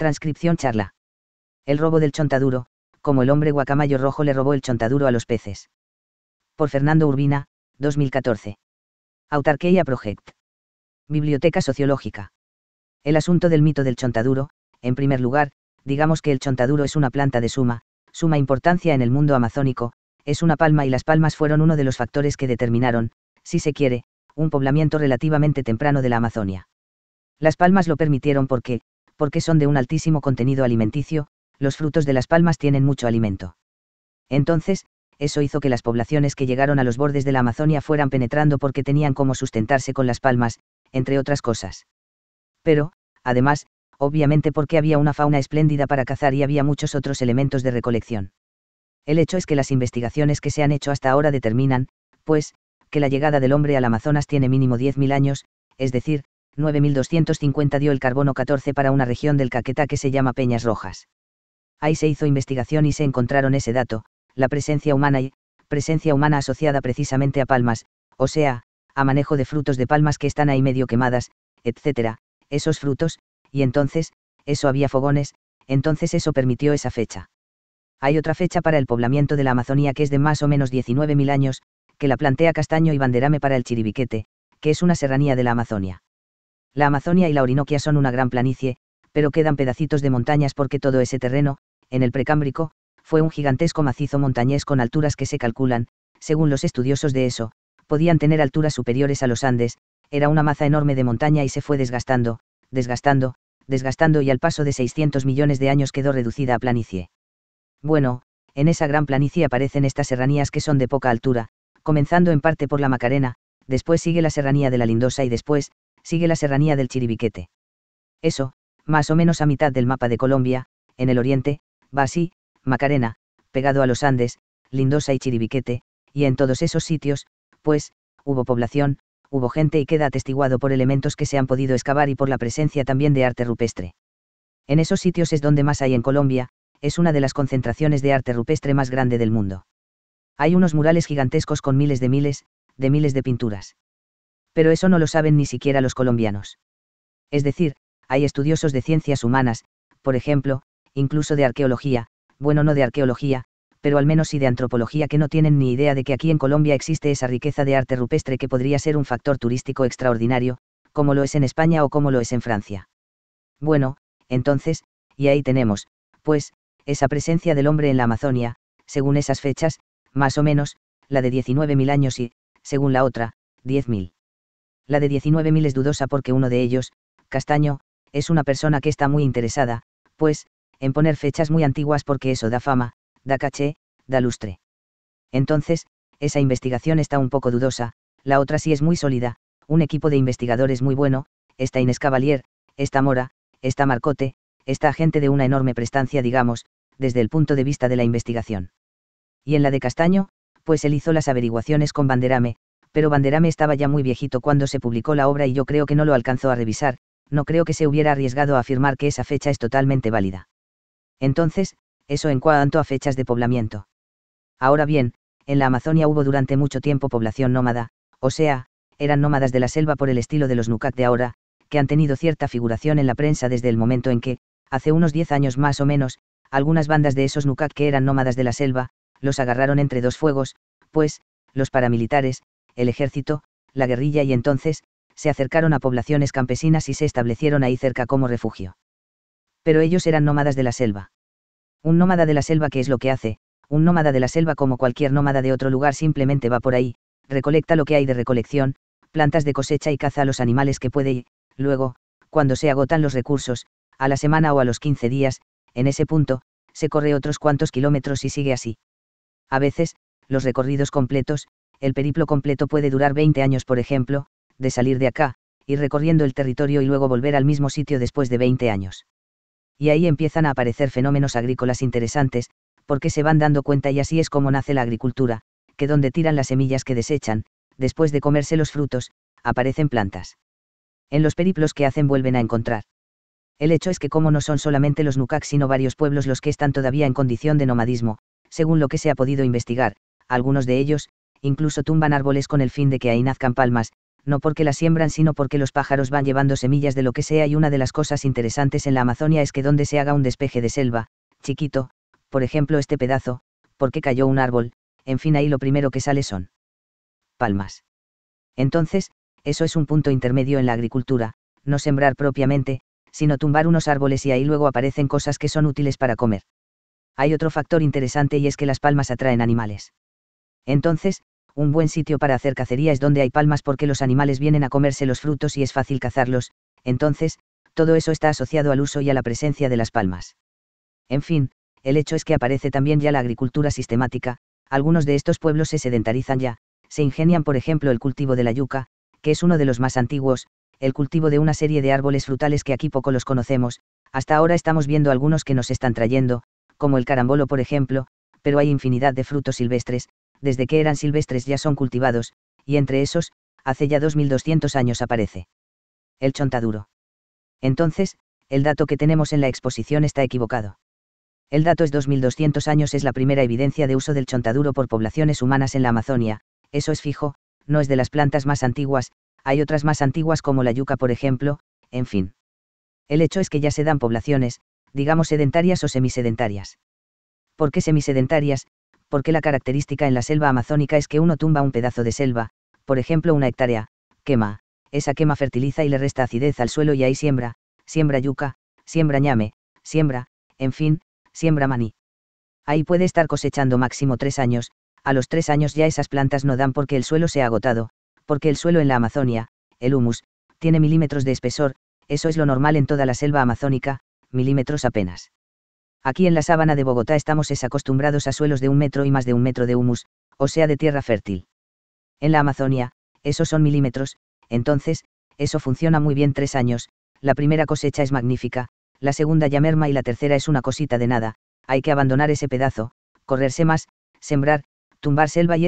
Transcripción charla. El robo del chontaduro, como el hombre guacamayo rojo le robó el chontaduro a los peces. Por Fernando Urbina, 2014. Autarqueia Project. Biblioteca Sociológica. El asunto del mito del chontaduro, en primer lugar, digamos que el chontaduro es una planta de suma, suma importancia en el mundo amazónico, es una palma y las palmas fueron uno de los factores que determinaron, si se quiere, un poblamiento relativamente temprano de la Amazonia. Las palmas lo permitieron porque, porque son de un altísimo contenido alimenticio, los frutos de las palmas tienen mucho alimento. Entonces, eso hizo que las poblaciones que llegaron a los bordes de la Amazonia fueran penetrando porque tenían cómo sustentarse con las palmas, entre otras cosas. Pero, además, obviamente porque había una fauna espléndida para cazar y había muchos otros elementos de recolección. El hecho es que las investigaciones que se han hecho hasta ahora determinan, pues, que la llegada del hombre al Amazonas tiene mínimo 10.000 años, es decir, 9250 dio el carbono 14 para una región del Caquetá que se llama Peñas Rojas. Ahí se hizo investigación y se encontraron ese dato, la presencia humana y, presencia humana asociada precisamente a palmas, o sea, a manejo de frutos de palmas que están ahí medio quemadas, etc., esos frutos, y entonces, eso había fogones, entonces eso permitió esa fecha. Hay otra fecha para el poblamiento de la Amazonía que es de más o menos 19.000 años, que la plantea Castaño y Banderame para el Chiribiquete, que es una serranía de la Amazonia. La Amazonia y la Orinoquia son una gran planicie, pero quedan pedacitos de montañas porque todo ese terreno, en el precámbrico, fue un gigantesco macizo montañés con alturas que se calculan, según los estudiosos de eso, podían tener alturas superiores a los Andes, era una maza enorme de montaña y se fue desgastando, desgastando, desgastando y al paso de 600 millones de años quedó reducida a planicie. Bueno, en esa gran planicie aparecen estas serranías que son de poca altura, comenzando en parte por la Macarena, después sigue la serranía de la Lindosa y después, sigue la serranía del Chiribiquete. Eso, más o menos a mitad del mapa de Colombia, en el oriente, va así, Macarena, pegado a los Andes, Lindosa y Chiribiquete, y en todos esos sitios, pues, hubo población, hubo gente y queda atestiguado por elementos que se han podido excavar y por la presencia también de arte rupestre. En esos sitios es donde más hay en Colombia, es una de las concentraciones de arte rupestre más grande del mundo. Hay unos murales gigantescos con miles de miles, de miles de pinturas pero eso no lo saben ni siquiera los colombianos. Es decir, hay estudiosos de ciencias humanas, por ejemplo, incluso de arqueología, bueno no de arqueología, pero al menos sí de antropología que no tienen ni idea de que aquí en Colombia existe esa riqueza de arte rupestre que podría ser un factor turístico extraordinario, como lo es en España o como lo es en Francia. Bueno, entonces, y ahí tenemos, pues, esa presencia del hombre en la Amazonia, según esas fechas, más o menos, la de 19.000 años y, según la otra, 10.000. La de 19.000 es dudosa porque uno de ellos, Castaño, es una persona que está muy interesada, pues, en poner fechas muy antiguas porque eso da fama, da caché, da lustre. Entonces, esa investigación está un poco dudosa, la otra sí es muy sólida, un equipo de investigadores muy bueno, está Inés Cavalier, está Mora, está Marcote, está gente de una enorme prestancia, digamos, desde el punto de vista de la investigación. Y en la de Castaño, pues él hizo las averiguaciones con Banderame, pero Banderame estaba ya muy viejito cuando se publicó la obra y yo creo que no lo alcanzó a revisar, no creo que se hubiera arriesgado a afirmar que esa fecha es totalmente válida. Entonces, eso en cuanto a fechas de poblamiento. Ahora bien, en la Amazonia hubo durante mucho tiempo población nómada, o sea, eran nómadas de la selva por el estilo de los Nukak de ahora, que han tenido cierta figuración en la prensa desde el momento en que, hace unos 10 años más o menos, algunas bandas de esos Nukak que eran nómadas de la selva, los agarraron entre dos fuegos, pues, los paramilitares, el ejército, la guerrilla y entonces, se acercaron a poblaciones campesinas y se establecieron ahí cerca como refugio. Pero ellos eran nómadas de la selva. Un nómada de la selva que es lo que hace, un nómada de la selva como cualquier nómada de otro lugar simplemente va por ahí, recolecta lo que hay de recolección, plantas de cosecha y caza a los animales que puede y, luego, cuando se agotan los recursos, a la semana o a los 15 días, en ese punto, se corre otros cuantos kilómetros y sigue así. A veces, los recorridos completos, el periplo completo puede durar 20 años, por ejemplo, de salir de acá, ir recorriendo el territorio y luego volver al mismo sitio después de 20 años. Y ahí empiezan a aparecer fenómenos agrícolas interesantes, porque se van dando cuenta y así es como nace la agricultura, que donde tiran las semillas que desechan, después de comerse los frutos, aparecen plantas. En los periplos que hacen vuelven a encontrar. El hecho es que como no son solamente los Nukak sino varios pueblos los que están todavía en condición de nomadismo, según lo que se ha podido investigar, algunos de ellos, incluso tumban árboles con el fin de que ahí nazcan palmas, no porque las siembran sino porque los pájaros van llevando semillas de lo que sea y una de las cosas interesantes en la Amazonia es que donde se haga un despeje de selva, chiquito, por ejemplo este pedazo, porque cayó un árbol, en fin ahí lo primero que sale son palmas. Entonces, eso es un punto intermedio en la agricultura, no sembrar propiamente, sino tumbar unos árboles y ahí luego aparecen cosas que son útiles para comer. Hay otro factor interesante y es que las palmas atraen animales. Entonces, un buen sitio para hacer cacería es donde hay palmas porque los animales vienen a comerse los frutos y es fácil cazarlos, entonces, todo eso está asociado al uso y a la presencia de las palmas. En fin, el hecho es que aparece también ya la agricultura sistemática, algunos de estos pueblos se sedentarizan ya, se ingenian por ejemplo el cultivo de la yuca, que es uno de los más antiguos, el cultivo de una serie de árboles frutales que aquí poco los conocemos, hasta ahora estamos viendo algunos que nos están trayendo, como el carambolo por ejemplo, pero hay infinidad de frutos silvestres, desde que eran silvestres ya son cultivados, y entre esos, hace ya 2200 años aparece. El chontaduro. Entonces, el dato que tenemos en la exposición está equivocado. El dato es 2200 años es la primera evidencia de uso del chontaduro por poblaciones humanas en la Amazonia, eso es fijo, no es de las plantas más antiguas, hay otras más antiguas como la yuca por ejemplo, en fin. El hecho es que ya se dan poblaciones, digamos sedentarias o semisedentarias. ¿Por qué semisedentarias? porque la característica en la selva amazónica es que uno tumba un pedazo de selva, por ejemplo una hectárea, quema, esa quema fertiliza y le resta acidez al suelo y ahí siembra, siembra yuca, siembra ñame, siembra, en fin, siembra maní. Ahí puede estar cosechando máximo tres años, a los tres años ya esas plantas no dan porque el suelo se ha agotado, porque el suelo en la Amazonia, el humus, tiene milímetros de espesor, eso es lo normal en toda la selva amazónica, milímetros apenas. Aquí en la sábana de Bogotá estamos es acostumbrados a suelos de un metro y más de un metro de humus, o sea de tierra fértil. En la Amazonia, esos son milímetros, entonces, eso funciona muy bien tres años, la primera cosecha es magnífica, la segunda ya merma y la tercera es una cosita de nada, hay que abandonar ese pedazo, correrse más, sembrar, tumbar selva y